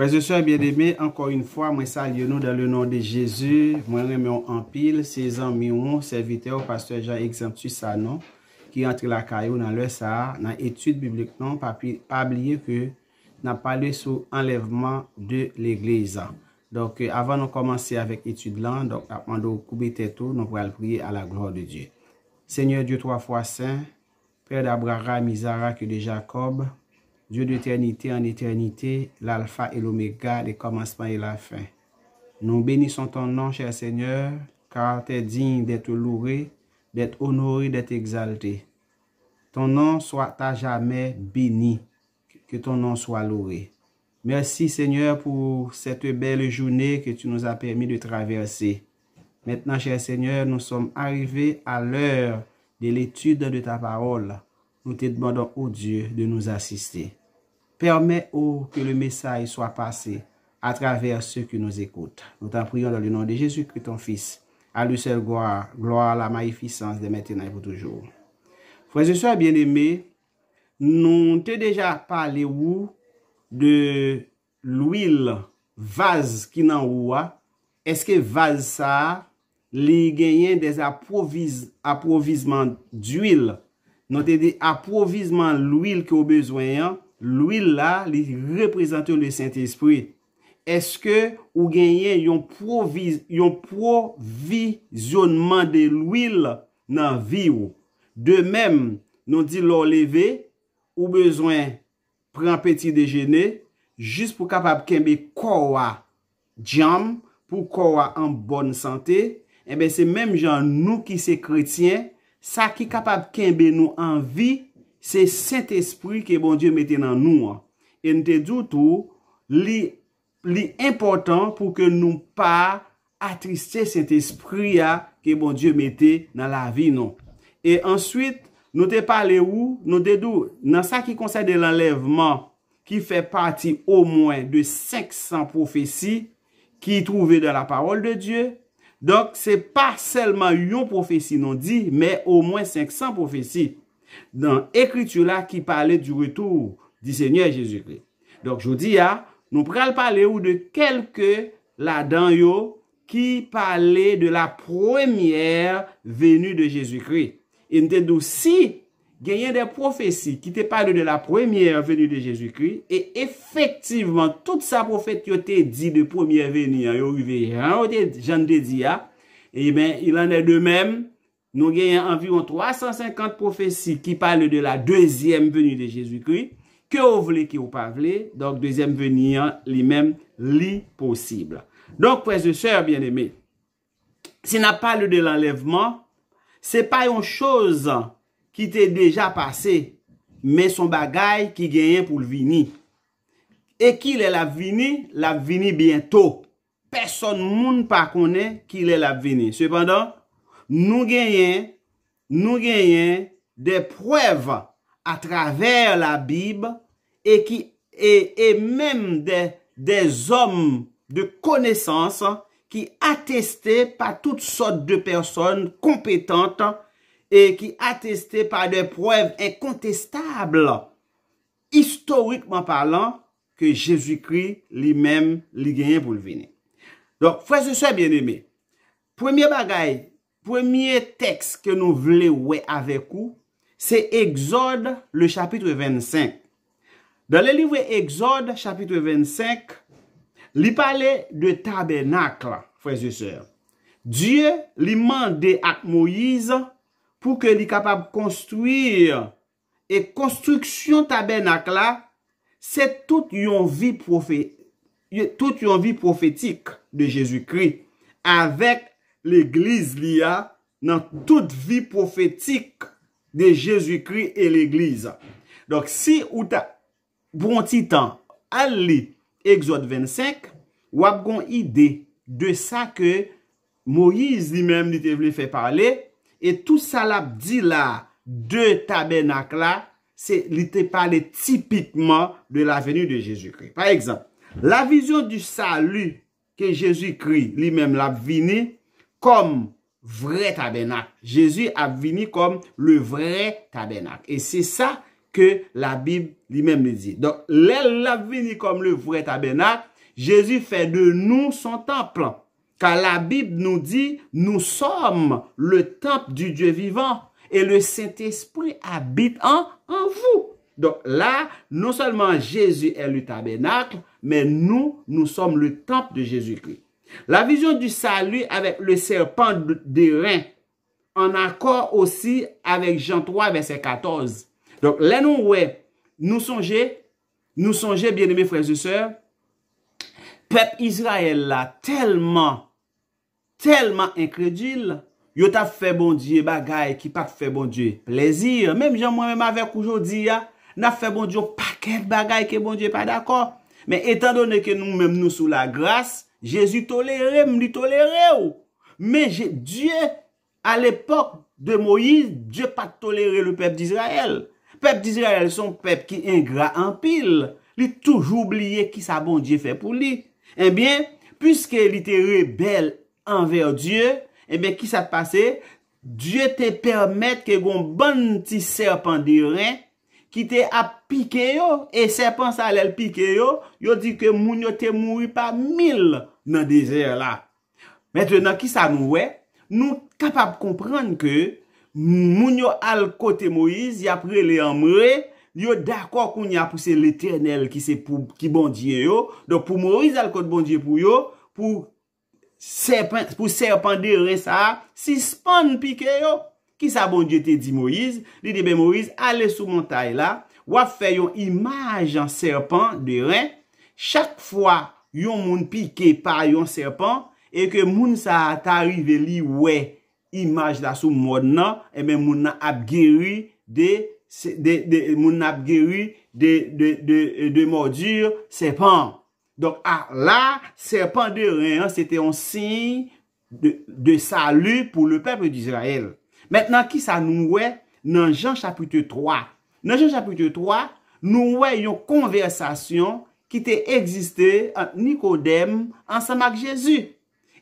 Prese sè, bièdèmè, ankon yon fwa, mwen sal yon nou dan lè nan de jèzu, mwen remè yon anpil, sè zan mè yon moun, sè vitè ou pastè jan egzantus sa nan, ki antre la kayou nan lè sa, nan etude biblik nan, papi pabliye ke nan pale sou enlèvman de lè glè zan. Donk, euh, avan nou komanse avèk etude lan, donk apman do koube tè tou, nou pral kouye a la glòre de Diyo. Sènyèr Diyo 3 fwa sè, pè d'Abraha, Mizara, ki de Jakob, mwen sal yon nan de jèzu, mwen remè yon anpil, sè zan mè yon anpil, Dieu d'éternité en éternité, l'alpha et l'oméga, le commencement et la fin. Nous bénissons ton nom, cher Seigneur, car tu es digne d'être loué, d'être honoré, d'être exalté. Ton nom soit à jamais béni, que ton nom soit loué. Merci Seigneur pour cette belle journée que tu nous as permis de traverser. Maintenant, cher Seigneur, nous sommes arrivés à l'heure de l'étude de ta parole. Nous te demandons, ô Dieu, de nous assister. Permè ou ke le mesay sou a pase a traver se ki nou zekoute. Nou tan priyon la lounon de Jezu ki ton fis. A lusel gloa, gloa la maifisans de metenay pou toujou. Fransesou a bien eme, nou te deja pale ou de l'ouil vaz ki nan ou a? Eske vaz sa li genyen de aprovizman d'ouil? Nou te de aprovizman l'ouil ki ou bezwen an? L'ouil la, li reprezentou le Sinti Espri. Eske ou genyen yon provisionman de l'ouil nan vi ou? De men, nou di lor leve, ou bezwen pren peti dejenè, jist pou kapab kenbe kowa djam, pou kowa an bon sante, e eh ben se men jan nou ki se kretyen, sa ki kapab kenbe nou an vi ou, Se set espri ke bon Diyo mette nan nou an. E n te doutou li important pou ke nou pa atriste set espri ya ke bon Diyo mette nan la vi nou. E answit nou te pale ou, nou te doutou nan sa ki konse de l'enlevman ki fe pati o mwen de 500 profesi ki yi trouve de la parol de Diyo. Donk se pa selman yon profesi nou di, men o mwen 500 profesi. Dan ekrit yo la ki pale di retou di Seigneur Jezu Kri. Donk jodi ya, nou pral pale ou de kelke la dan yo ki pale de la premye venu de Jezu Kri. En ten do si genyen de profesi ki te pale de la premye venu de Jezu Kri. E efektivman, tout sa profeti yo te di de premye venu yo. Yo yu ve yi, an yo te jan de di ya. E men, il an de demem. nous avons environ 350 prophéties qui parlent de la deuxième venue de Jésus-Christ. Que vous voulez, que vous ne voulez. Donc, deuxième venue, lui-même, lui possible. Donc, frères et sœurs bien-aimés, si n'a parle de l'enlèvement, c'est pas une chose qui t'est déjà passée, mais son bagage qui gagne pour le venir. Et qu'il est la vini, la vini bientôt. Personne ne pas connaît qu'il est la vini. Cependant, nous gagnons, nous gagnons des preuves à travers la Bible et qui et, même des, des hommes de connaissance qui attestaient par toutes sortes de personnes compétentes et qui attestaient par des preuves incontestables, historiquement parlant, que Jésus-Christ lui-même l'a gagné pour le venir. Donc, frères et sœurs bien aimé. premier bagaille premier texte que nous voulons avec vous, c'est Exode, le chapitre 25. Dans le livre Exode, chapitre 25, il parlait de tabernacle, frères et sœurs. Dieu lui à Moïse pour que soit capable de construire. Et construction tabernacle c'est toute une vie prophétique, toute une vie prophétique de Jésus-Christ avec l'Eglise li a nan tout vi profetik de Jezoukri et l'Eglise. Donk si ou ta brontitan al li exot 25, wap gon ide de sa ke Moïse li men li te vle fe pale et tout sa la di la de tabenak la se li te pale tipikman de la venu de Jezoukri. Par exemple, la vizyon du salu ke Jezoukri li men la vini comme vrai tabernacle. Jésus a venu comme le vrai tabernacle. Et c'est ça que la Bible lui-même le dit. Donc, l'elle a venu comme le vrai tabernacle. Jésus fait de nous son temple. Car la Bible nous dit, nous sommes le temple du Dieu vivant et le Saint-Esprit habite en, en vous. Donc là, non seulement Jésus est le tabernacle, mais nous, nous sommes le temple de Jésus-Christ. La vizyon di sali avèk le serpant de ren, an akor osi avèk jan 3 verset 14. Donk, lè nou wè, nou sonje, nou sonje, bie de mè frèz de sèr, pep Israel la, telman, telman inkredil, yo ta fè bon djè bagay ki pak fè bon djè. Plezir, mèm jan mèm avèk oujou di ya, nan fè bon djè ou pak kè bagay ki bon djè, pa d'akor. Mèm etan donè ke nou mèm nou sou la grâs, Jezu tolere, m li tolere ou. Men, je, die, al epok de Moïse, die pa tolere le pep di Israel. Pep di Israel son pep ki ingra an pil. Li touj oubliye ki sa bon die fe pou li. En eh bien, piskè li te rebel enver die, en eh bien, ki sa te pase? Die te permette ke gon bon ti serpent di ren ki te ap pike yo. E serpent sa lel pike yo, yo di ke moun yo te moui pa mil. nan dezer la. Mètè nan ki sa nou wè, nou kapap komprenn ke, moun yo al kote Moïse, ya pre le amre, yo dakwa koun ya puse l'Eternel ki bondye yo. Donk pou Moïse al kote bondye pou yo, pou serpandere sa, si span pike yo. Ki sa bondye te di Moïse, li debe Moïse, ale sou montay la, waf fè yon imajan serpandere, chak fwa, yon moun pike pa yon serpant e ke moun sa tarive li we imaj la sou moun nan e men moun nan apgeri de moun nan apgeri de moudir serpant la serpant de ren se te yon sin de salu pou le peble di Israel metnan ki sa nou we nan jan chapite 3 nan jan chapite 3 nou we yon konversasyon ki te egziste an Nikodem an sanak Jezu.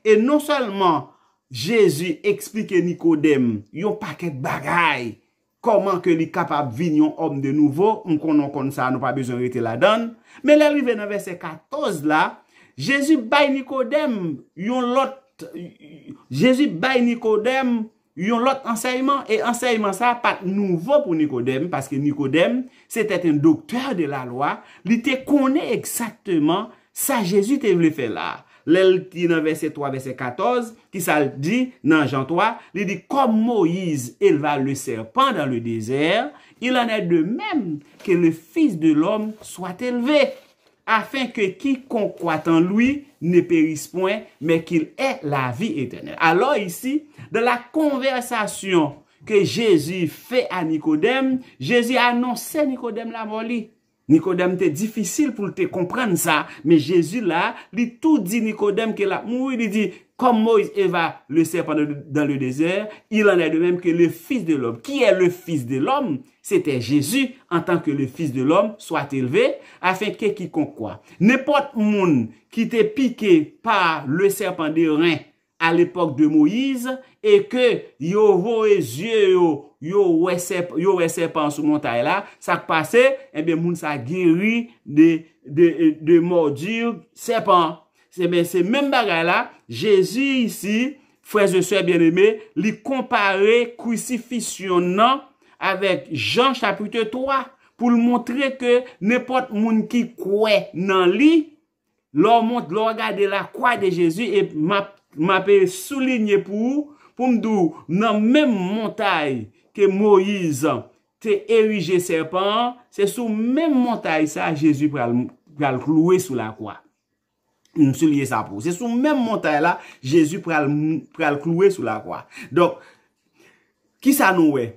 E non salman Jezu eksplike Nikodem yon paket bagay, koman ke li kapab vin yon om de nouvo, m konon kon sa, nou pa bezon rete la don, men la rive nan verse 14 la, Jezu bay Nikodem yon lot, Jezu bay Nikodem, yon lot enseyman, e enseyman sa pat nouvo pou Nikodem, paske Nikodem, setet en doktèr de la loi, li te konè eksaktèman, sa jésu te vle fè la. Lèl ti nan versè 3 versè 14, ki sa di nan jantwa, li di kom Moïse elva le serpèndan le désèr, il anè de mèm ke le fils de l'homme soit elvé. afin que quiconque croit en lui ne périsse point, mais qu'il ait la vie éternelle. Alors ici, dans la conversation que Jésus fait à Nicodème, Jésus annonçait Nicodème la mort. Nicodème c'est difficile pour te comprendre ça, mais Jésus là, il tout dit Nicodème que a mouru, il dit, comme Moïse Eva le serpent dans le désert, il en est de même que le Fils de l'homme. Qui est le Fils de l'homme? C'était Jésus, en tant que le Fils de l'homme, soit élevé, afin que quiconque croit. N'importe monde qui t'est piqué par le serpent de reins, a l'epok de Moïse, e ke yo vore zye yo, yo wese pan sou montay la, sak pase, ebe eh moun sa geri de mordir sepan. Sebe se menm bagay la, Jezi isi, freze se bien eme, li kompare kousifisyon nan, avek jan chapite 3, pou l montre ke nepot moun ki kwe nan li, lor moun, lor gade la kwa de Jezi, e map, M'ape souline pou, pou m'dou nan menm montay ke Moïse te erige serpan, se sou menm montay sa, Jésus pral kluwe sou la kwa. M'souline sa pou, se sou menm montay la, Jésus pral kluwe sou la kwa. Dok, ki sa nou wey?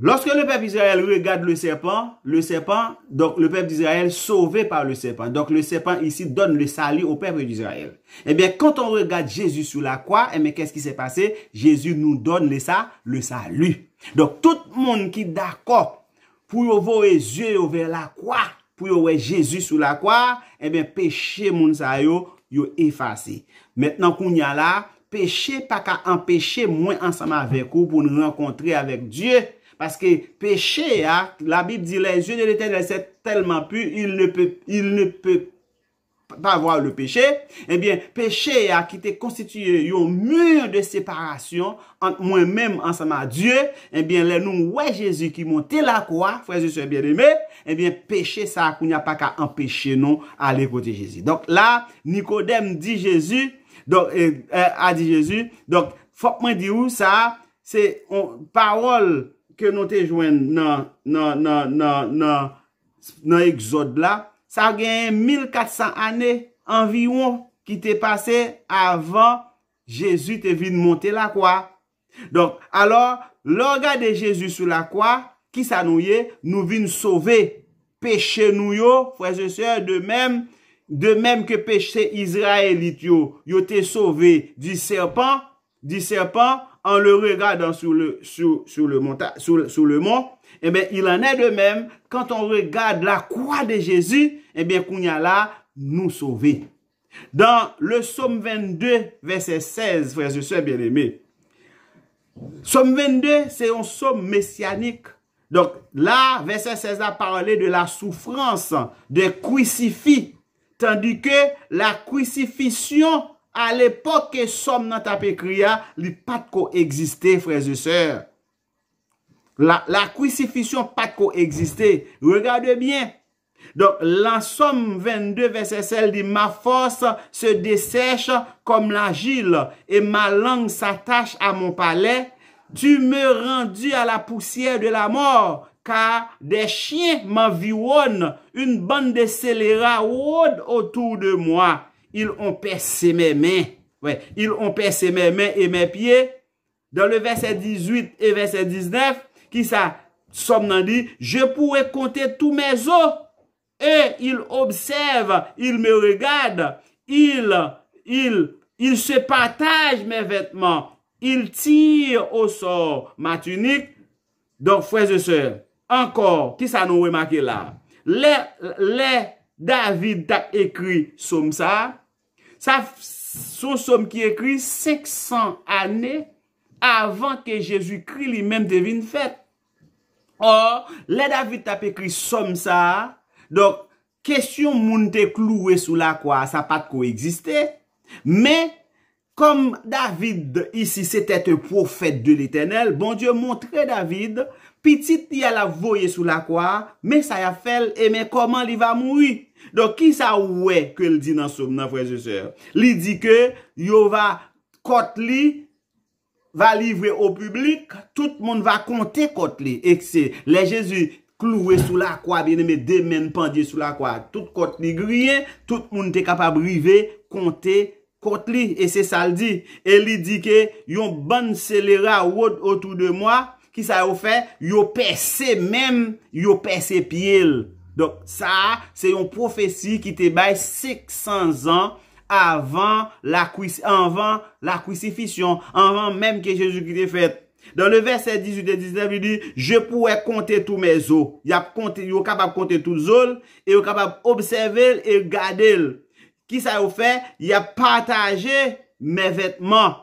Lorsque le peuple d'Israël regarde le serpent, le serpent, donc le peuple d'Israël sauvé par le serpent. Donc le serpent ici donne le salut au peuple d'Israël. Eh bien, quand on regarde Jésus sur la croix, eh bien, qu'est-ce qui s'est passé? Jésus nous donne le, ça, le salut. Donc tout le monde qui est d'accord pour avoir les yeux vers la croix, pour voir Jésus sur la croix, eh bien, péché mon sa yo, yo effacé. Maintenant qu'on y a là, péché pas qu'à empêcher moins ensemble avec vous pour nous rencontrer avec Dieu parce que péché, hein, la Bible dit, les yeux de l'éternel, c'est tellement pur, il ne peut, il ne peut pas voir le péché. Eh bien, péché a hein, qui constitué un mur de séparation entre moi-même ensemble à Dieu. Eh bien, les nous, ouais, Jésus qui montait la croix, Frère Jésus bien aimé, Eh bien, péché, ça, qu'on n'y a pas qu'à empêcher, non, à aller côté Jésus. Donc là, Nicodème dit Jésus, donc, euh, euh, a dit Jésus. Donc, faut que moi où ça, c'est parole ke nou te jwen nan, nan, nan, nan, nan, nan exod la, sa gen 1400 ane anviyon ki te pase avan Jezu te vin monte la kwa. Donk, alor, loga de Jezu sou la kwa, ki sa nou ye, nou vin sove peche nou yo, fwese se, de mem, de mem ke peche Israelit yo, yo te sove di serpan, di serpan, en le regardant sur le, sur, le, le mont, eh bien, il en est de même quand on regarde la croix de Jésus, et eh bien, qu'on y a là, nous sauver. Dans le psaume 22, verset 16, frères et sœurs bien-aimés, psaume 22, c'est un psaume messianique. Donc là, verset 16 a parlé de la souffrance des crucifix, tandis que la crucifixion A l'epok ke som nan tape kriya, li pat ko egziste, freze seur. La kouisifisyon pat ko egziste. Regarde bien. Donk, lan som 22 verset sel di, Ma fos se desèche kom la jil, E ma lang s'atache a mon pale, Tu me rendu a la poussiè de la mor, Ka de chien man viwoun, Un ban de selera woud otou de mwa. il on perse mè mè, il on perse mè mè e mè piye, dan le verset 18 e verset 19, ki sa som nan di, je pouwe konte tou mè zo, e il observe, il me regade, il se patage mè vètman, il tire osor ma tunik, don fweze se, ankor, ki sa nou we make la, le David da ekri som sa, Sa sou som ki ekri seksan ane avan ke Jezou kri li menm devin fet. Or, le David tap ekri som sa, donk, kesyon moun te kluwe sou la kwa, sa pat ko eksiste. Me, kom David isi setet e profet de l'Etenel, bon Diyo montre David, pitit li ala voye sou la kwa, me sa ya fel, e me koman li va moui? Don ki sa ouwe ke li di nan soub nan fwese se? Li di ke yo va kot li, va livre ou publik, tout moun va konte kot li. Ek se le Jezu klouwe sou la kwa, bi neme demen pandye sou la kwa. Tout kot li griye, tout moun te kapab rive, konte kot li. E se sal di, e li di ke yon ban selera wot otou de mwa, ki sa oufe, yo pese mem, yo pese piel. Donc ça, c'est une prophétie qui te baille 600 ans avant la, la crucifixion avant même que Jésus qui te fait. Dans le verset 18 et 19, il dit, je pourrais compter tous mes os. » Il y a est capable de compter tous les os. et il est capable d'observer et garder. Qui ça a fait? Il a partagé mes vêtements.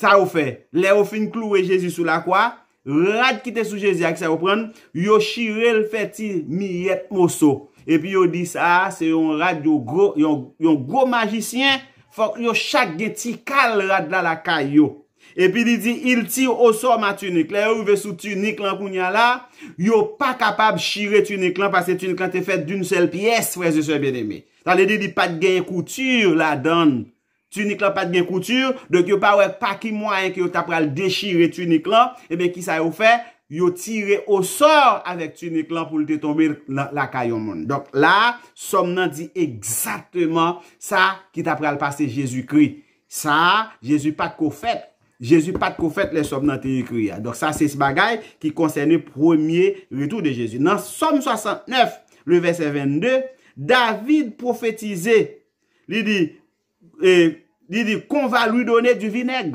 Ça a fait. Les fin cloué Jésus sous la croix. Rad ki te sou Jeziak se repren, yo shire l feti miyet moso. Epi yo di sa, se yo rad yo gro, yo yo gro majisyen, fok yo chak ge ti kal rad la la kayo. Epi di di, il ti oso ma tunik. Le yo ouve sou tunik lan pou nye la, yo pa kapab shire tunik lan, pas se tunik lan te fet d'un sel piyes, freze se beneme. Ta le di di pat genye koutur la dan. Tunik lan pat gen koutur, dok yo pa wek pa ki mwen ki yo tap pral dechire tunik lan, ebe eh ki sa yo fe, yo tire o sor avek tunik lan pou li te tombe la kayon moun. Dok la, som nan di egzatman sa ki tap pral pase Jezoukri. Sa, Jezou pat koufet, Jezou pat koufet le som nan te yekri ya. Dok sa se se bagay ki konseyne premier retou de Jezoukri. Nan som 69, le verset 22, David profetize, li di, e, eh, Didi, kon va luy done du vineg?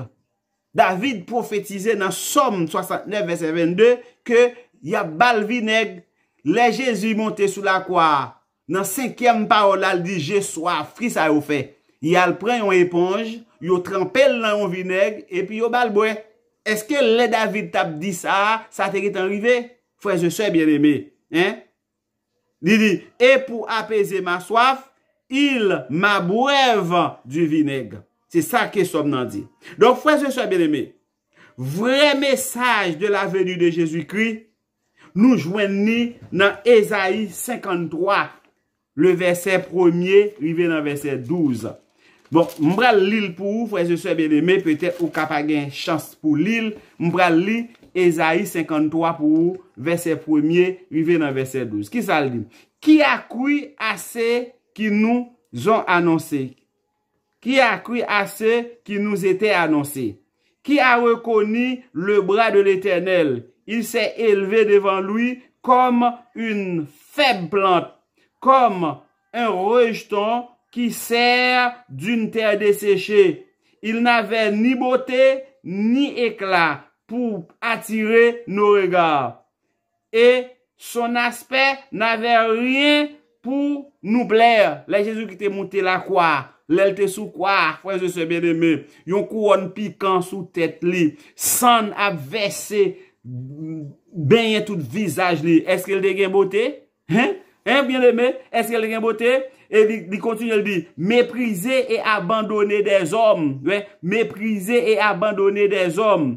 David profetize nan som 69 verset 22 ke ya bal vineg le jesu monte sou la kwa nan 5e parola l di je soaf, frisa yo fe yal pren yon eponge yo trempe l nan yon vineg e pi yo bal bwe eske le David tab di sa sa te git enrive? Fwe, je soe bien eme Didi, e pou apese ma soaf il m'abouève du vinaigre. C'est ça que sommes dit. Donc, frères et sœurs bien-aimés, vrai message de la venue de Jésus-Christ, nous joignons dans Esaïe 53, le verset premier, er rivé dans verset 12. Bon, m'bral l'île pour vous, frères et sœurs bien-aimés, peut-être au cap chance pour l'île, m'bral l'île Esaïe 53 pour vous, verset premier, er rivé dans verset 12. Qui ça dit? Qui a cru assez qui nous ont annoncé, qui a cru à ce qui nous était annoncé. qui a reconnu le bras de l'Éternel. Il s'est élevé devant lui comme une faible plante, comme un rejeton qui sert d'une terre desséchée. Il n'avait ni beauté ni éclat pour attirer nos regards. Et son aspect n'avait rien pou nou blè, lè Jésus ki te moutè la kwa, lè lè te sou kwa, fwen se se ben eme, yon kou woun pikans sou tèt li, san avèsse benye tout visaj li, eske l de gen botè? Hein? Hein, ben eme? Eske l de gen botè? E di kontinu, el di, meprisé e abandonné des om, meprisé e abandonné des om,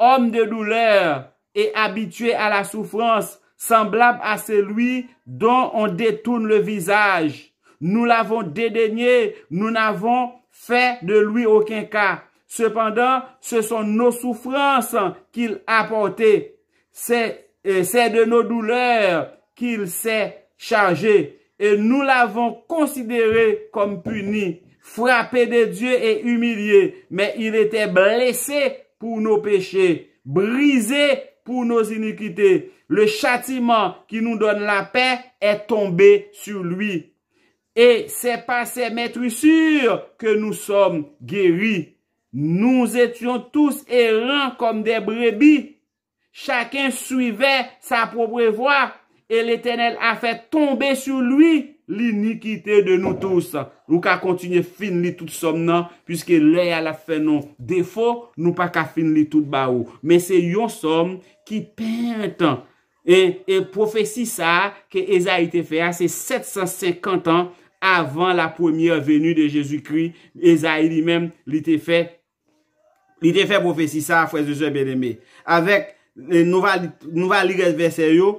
om de douleur, e abitüe a la soufrans, semblable à celui dont on détourne le visage. Nous l'avons dédaigné, nous n'avons fait de lui aucun cas. Cependant, ce sont nos souffrances qu'il a portées. Euh, c'est de nos douleurs qu'il s'est chargé. Et nous l'avons considéré comme puni, frappé de Dieu et humilié. Mais il était blessé pour nos péchés, brisé pour nos iniquités. Le chatiman ki nou don la pe, e tombe sur lui. E se pase metri sur, ke nou som geri. Nou etyon tous eran kom de brebi. Chakin suive sa propre voa, e l'Etenel a fe tombe sur lui, li nikite de nou tous. Nou ka kontinye fin li tout som nan, pwiske lè y a la fenon defo, nou pa ka fin li tout ba ou. Men se yon som ki pentan, E, e profesi sa ke Eza ite fe a se 750 an avan la premye venu de Jezu Kri, Eza ili men lite fe profesi sa fwe Jezu e Beneme. Avek euh, nouvali resveseryo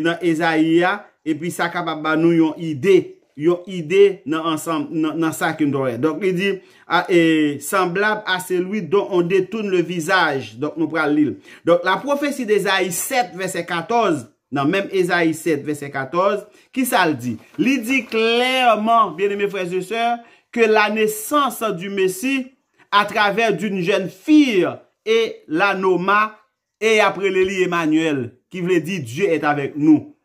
nan Eza ili a, epi sa ka babanou yon ide. yon idée dans ensemble dans ça qu'il doit donc il dit e, semblable à celui dont on détourne le visage donc nous prenons l'île donc la prophétie d'Ésaïe 7 verset 14 dans même Ésaïe 7 verset 14 qui ça le dit il dit clairement bien-aimés frères et sœurs que la naissance du Messie à travers d'une jeune fille et la noma et après l'Élie Emmanuel qui veut dire Dieu est avec nous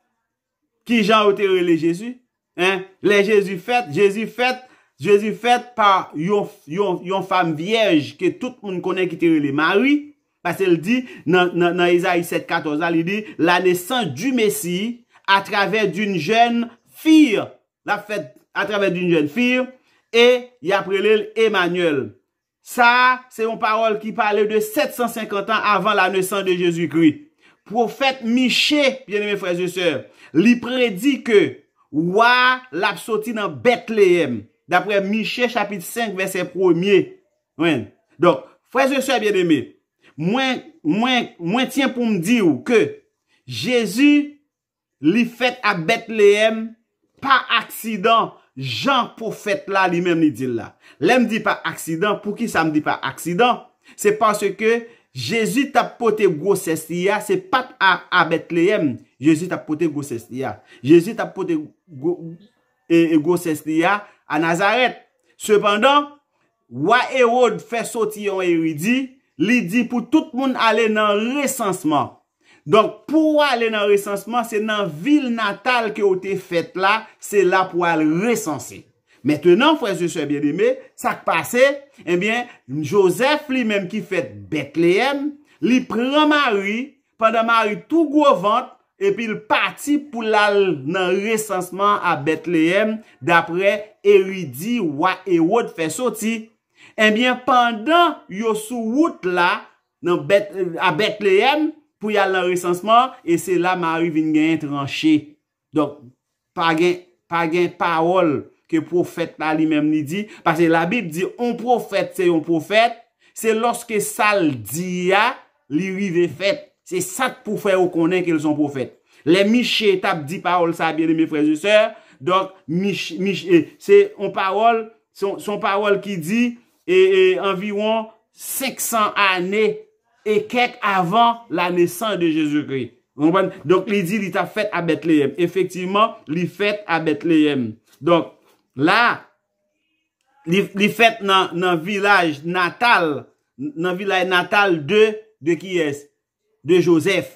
qui Jean autorisé Jésus Hein? Les Jésus fête, Jésus fait Jésus fait par yon, yon, yon femme vierge que tout monde connaît qui te les Marie. Parce qu'elle dit, dans Isaïe Isaïe 7.14 il dit la naissance du Messie à travers d'une jeune fille. La d'une jeune fille. Et il y a prélé Emmanuel. Ça, c'est une parole qui parlait de 750 ans avant la naissance de Jésus-Christ. Prophète Miché, bien aimé frères et sœurs, lui prédit que, Ouwa l'absoti nan Bethlehem. Dapre Mishè, chapit 5, verset 1. Don, fwèzè sou a bien eme. Mwen, mwen, mwen tien pou mdi ou ke Jezou li fèt a Bethlehem pa aksidan jan pou fèt la li men ni dil la. Le mdi pa aksidan, pou ki sa mdi pa aksidan? Se panse ke Jezu tapote gosestiya, se pat a abet leyem. Jezu tapote gosestiya. Jezu tapote gosestiya a Nazaret. Sepandon, wwa erod fesot yon eridi, li di pou tout moun ale nan resansman. Donk pou wwa ale nan resansman, se nan vil natal ke o te fet la, se la pou ale resansse. Metenon, fwè se se bèdèmè, sa k'pase, enbyen, Joseph li mèm ki fèt Betlejem, li pran Marie, pandan Marie tou gwo vant, epi l'pati pou lal nan resansman a Betlejem, dapre eridi wa e wot fè soti. Enbyen, eh pandan yosou wout la, nan Betlejem, pou yal nan resansman, e se la Marie vin gen yon tranche. Dok, pa gen parol. ke profet pa li mem li di. Pase la Bib di, on profet, se yon profet, se loske sal diya, li rive fet. Se sat profet ou konen ke son profet. Le miche tap di parol sa, biye de mi preziseur. Donk, miche, se yon parol, son parol ki di, e enviwan seksan ane, e kek avan la nesan de Jezoukri. Donk li di, li tap fet a Betlejem. Efektiveman, li fet a Betlejem. Donk, La, li fet nan vilaj natal, nan vilaj natal de, de ki es? De Josef.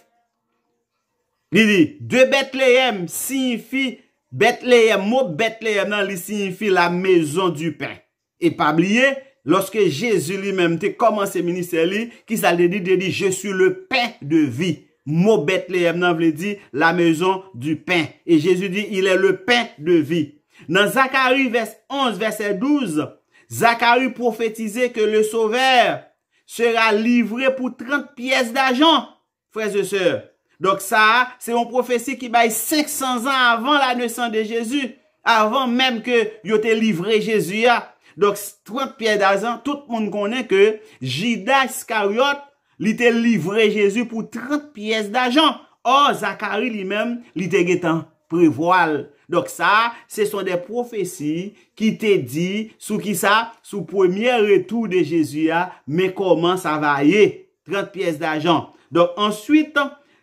Li li, de Bethlehem signifi, Bethlehem, mou Bethlehem nan li signifi la mezon du pen. E pa blye, loske Jezu li memte, koman se minister li, ki sa li di, di di, je su le pen de vi. Mou Bethlehem nan li di, la mezon du pen. E Jezu di, il e le pen de vi. Nan Zakari 11 verset 12, Zakari profetize ke le sauver sera livre pou 30 piyes d'ajan, freze seur. Dok sa, se yon profesi ki bay 500 an avan la nwesan de Jezu, avan menm ke yote livre Jezu ya. Dok 30 piyes d'ajan, tout moun konen ke Jida Skariot li te livre Jezu pou 30 piyes d'ajan. Or, Zakari li menm li te getan prevoal. Donc ça, ce sont des prophéties qui te dit qui ça? ça sous premier retour de jésus mais mais comment ça va aller? 30 pièces d'argent. Donc ensuite,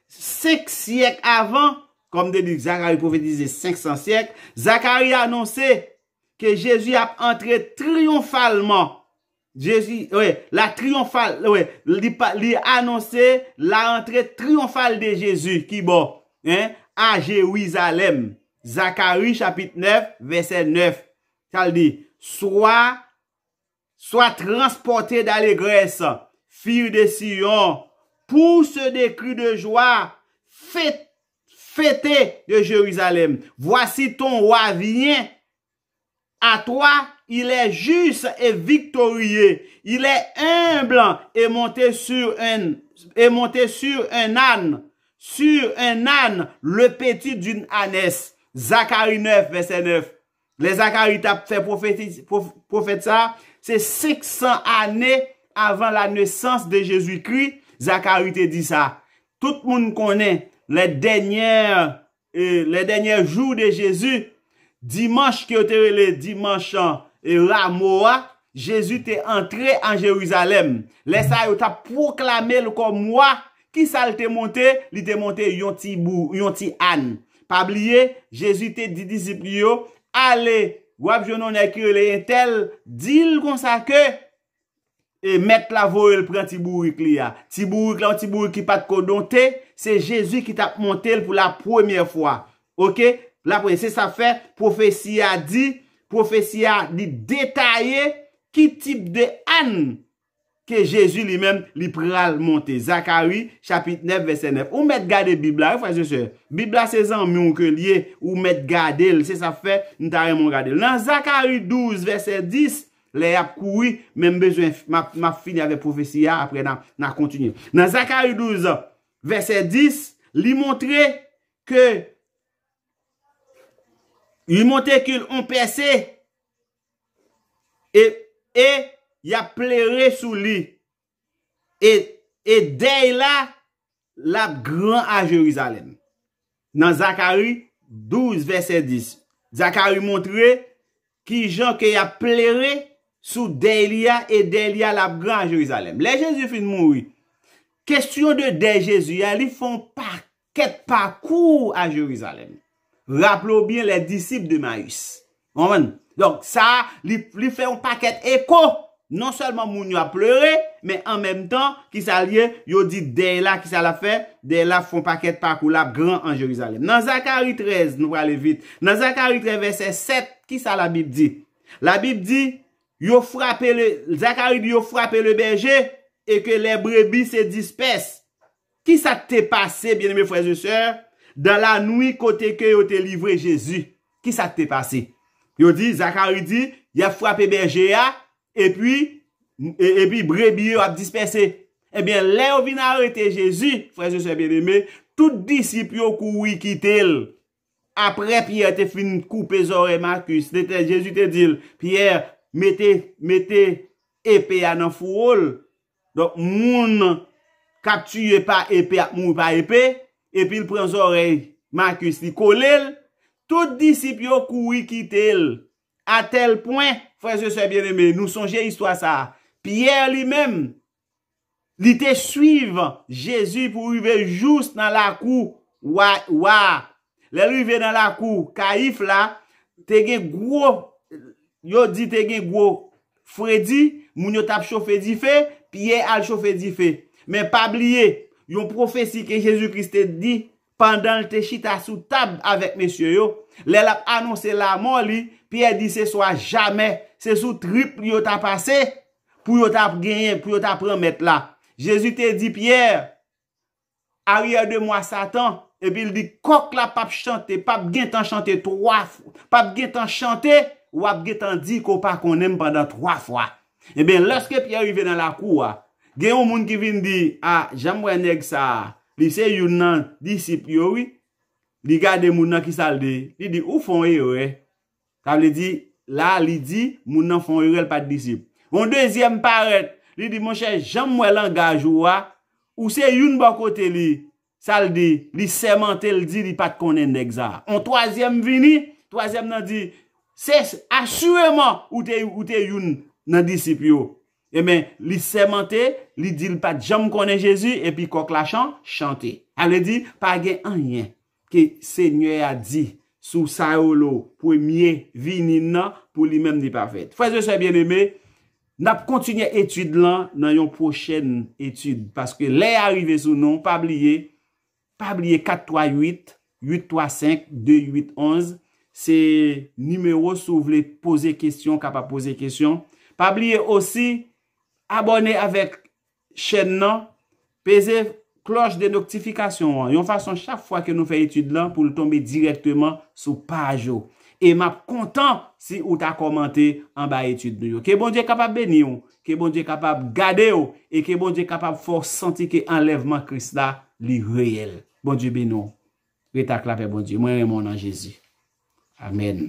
5 siècles avant, comme de dit, Zachary prophétisé, 500 siècles, Zacharie annonçait que Jésus a entré triomphalement. Jésus, oui, la triomphale, ouais, il annoncé la entrée triomphale de Jésus qui bon, hein, à Jérusalem. Zacharie chapitre 9, verset 9. Ça dit, soit, soit transporté d'allégresse, fille de Sion, pousse des cris de joie, fête, fêtez de Jérusalem. Voici ton roi vient. À toi, il est juste et victorieux. Il est humble et monté sur un, et monté sur un âne. Sur un âne, le petit d'une ânesse. Zakari 9, verset 9. Le Zakari euh, euh, ta fè profet sa. Se 600 anè avan la nesans de Jezuit Kri. Zakari te di sa. Tout moun konè le denyè, le denyè jou de Jezuit. Dimanche ki o te rele, dimanche an, e la moua, Jezuit te antre an Jeruzalem. Le sa yo ta proklame le kon moua. Ki sa l te monte? Li te monte yon ti bou, yon ti anne. Pabliye, Jezu te didizi pliyo, ale, wap jounon ekye leye tel, dil konsa ke, e met la vo el pre tibou rikli ya. Tibou rikla ou tibou rikipat kodonte, se Jezu ki tap montel pou la premiye fwa. Ok, la premiye, se sa fe, profesiya di, profesiya di detaye, ki tip de ane. Ke Jezu li men li pral monte. Zakari, chapit 9, verset 9. Ou met gade Biblia. Biblia se zan moun ke liye ou met gade. Se sa fe, nou ta remon gade. Nan Zakari 12, verset 10, li ap koui, men bezwen ma fin yave profesi ya apre nan nan kontinye. Nan Zakari 12, verset 10, li montre ke li montre ke l'on pesse e e Ya plere sou li. E dey la. La gran a Jerizalem. Nan Zakari. 12 verset 10. Zakari montre. Ki jan ke ya plere. Sou dey li a. E dey li a la gran a Jerizalem. Le Jezu fin moun. Kestyon de dey Jezu. Ya li fon paket pakou. A Jerizalem. Rablo bien le disip de Maris. Moun moun. Sa li fon paket eko. Non selman moun yo a pleure, men an menm tan ki sa liye, yo di dey la ki sa la fe, dey la fon paket pakou lab gran an Jerusalem. Nan Zakari 13, nou wale vit, nan Zakari 13 verset 7, ki sa la Bib di? La Bib di, Zakari di yo frape le berje, e ke le brebi se dispes. Ki sa te pase, biene mè fwèzè sè, dan la noui kote ke yo te livre Jezù. Ki sa te pase? Yo di, Zakari di, yo frape berje ya, epi brebiyou ap dispesè. Ebyen, eh lè ou vin arrete Jezou, frèzou se ben eme, tout disipyo kou wikite l. Apre, piye te fin koupe zore Markus. Jezou te dil, piye mette mette epè an an fouol. Donk, moun kaptuye pa epè moun pa epè, epil pren zore Markus li kole l. Tout disipyo kou wikite l. A tel poin Prese se bien eme, nou sonje histwa sa. Pierre li men, li te suivan. Jezu pou yve jous nan la kou. Ouwa, ouwa. Le li yve nan la kou. Ka if la, tege gwo. Yo di tege gwo. Fredi, moun yo tap chofe di fe. Pierre al chofe di fe. Men pabliye, yon profesi ke Jezu Christe di. Pendan te chi ta sou tab avèk mesye yo. Le lap anonsè la man li. Pierre di se swa jamè. Se sou tripli yo ta pase, pou yo ta genye, pou yo ta promet la. Jezu te di, Pierre, ariye de mwa satan, epi li di, kok la pap chante, pap gen tan chante, pap gen tan chante, wap gen tan di, kopa konen, pandan troa fwa. Eben, loske Pierre yi ven nan la kou, gen yon moun ki vin di, a, jan mwen neg sa, li se yon nan disip yo, li gade moun nan ki salde, li di, ou fon yi yo, kap li di, La li di, moun nan fon yore l pat disip. Moun dezyem paret, li di, monshe, jam mwen langaj ouwa, ou se youn bakote li, sal di, li semente, li di, li pat konen dekza. Moun toazyem vini, toazyem nan di, ses asyouyman ou te youn nan disip yo. Emen, li semente, li di, li pat jam konen Jezi, epi kok la chan, chante. A le di, page anye, ki senyoya di. Sou sa ou lo premye vini nan pou li men di pa fet. Fwa zè chè bien eme, nap kontinye etude lan nan yon prochen etude. Paske lè arrive sou nan, pabliye 438-835-2811. Se numero sou vle pose kestyon ka pa pose kestyon. Pabliye osi abone avèk chèn nan. Pese... kloj de noktifikasyon an, yon fason chak fwa ke nou fe etude lan pou l tombe direktman sou paj yo. E map kontan si ou ta komante an ba etude nou yo. Ke bon Dje kapab beni yo, ke bon Dje kapab gade yo, e ke bon Dje kapab fos santi ke enlevman krist la li reyel. Bon Dje binon, re tak la fe bon Dje, mwen remon an Jezi. Amen.